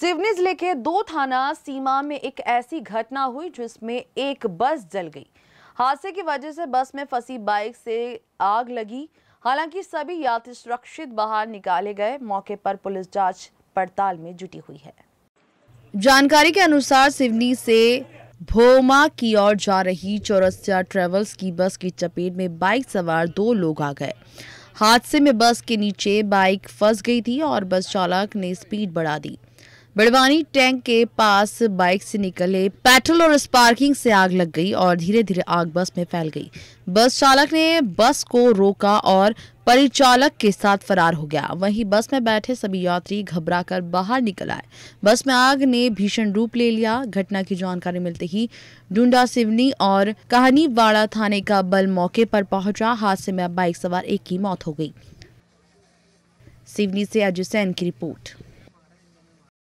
सिवनी जिले के दो थाना सीमा में एक ऐसी घटना हुई जिसमें एक बस जल गई हादसे की वजह से बस में फंसी बाइक से आग लगी हालांकि सभी यात्री सुरक्षित बाहर निकाले गए मौके पर पुलिस जांच पड़ताल में जुटी हुई है जानकारी के अनुसार सिवनी से भोमा की ओर जा रही चौरसिया ट्रेवल्स की बस की चपेट में बाइक सवार दो लोग आ गए हादसे में बस के नीचे बाइक फंस गई थी और बस चालक ने स्पीड बढ़ा दी बड़वानी टैंक के पास बाइक से निकले पेट्रोल और स्पार्किंग से आग लग गई और धीरे धीरे आग बस में फैल गई बस चालक ने बस को रोका और परिचालक के साथ फरार हो गया वहीं बस में बैठे सभी यात्री घबराकर बाहर निकल आए बस में आग ने भीषण रूप ले लिया घटना की जानकारी मिलते ही डूडा सिवनी और कहानीवाड़ा थाने का बल मौके पर पहुंचा हादसे में बाइक सवार एक की मौत हो गई सिवनी से अजय सैन की रिपोर्ट